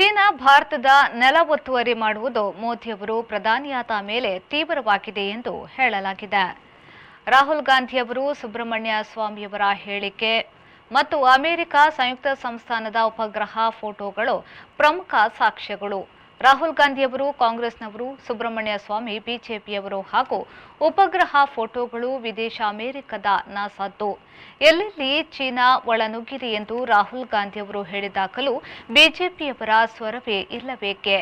China ಭಾರತದ ನೆಲ ಒತ್ತುವರಿ ಮಾಡುವುದು ಮೋದಿಯವರು ಪ್ರಧಾನಿಯಾದ ಮೇಲೆ ತೀವ್ರವಾಗಿದೆ ಎಂದು ಹೇಳಲಾಗಿದೆ ರಾಹುಲ್ ಗಾಂಧಿಯವರು ಸುಬ್ರಹ್ಮಣ್ಯ ಸ್ವಾಮಿಯವರ ಹೇಳಿಕೆ ಮತ್ತು ಅಮೆರಿಕ ಸಂಯುಕ್ತ ಸಂಸ್ಥಾನದ ಉಪಗ್ರಹ ಫೋಟೋಗಳು ಪ್ರಮುಖ ಸಾಕ್ಷ್ಯಗಳು ರಾಹುಲ್ ಗಾಂಧಿಯವರು ಕಾಂಗ್ರೆಸ್ನವರು ಸುಬ್ರಹ್ಮಣ್ಯ ಸ್ವಾಮಿ ಬಿಜೆಪಿಯವರು ಹಾಗೂ ಉಪಗ್ರಹ ಫೋಟೋಗಳು ವಿದೇಶ ಅಮೆರಿಕದ ನಾಸಾದ್ದು ಎಲ್ಲೆಲ್ಲಿ ಚೀನಾ ಒಳನುಗ್ಗಿದೆ ಎಂದು ರಾಹುಲ್ ಗಾಂಧಿಯವರು ಹೇಳಿದಾಗಲೂ ಬಿಜೆಪಿಯವರ ಸ್ವರವೇ ಇಲ್ಲಬೇಕೆ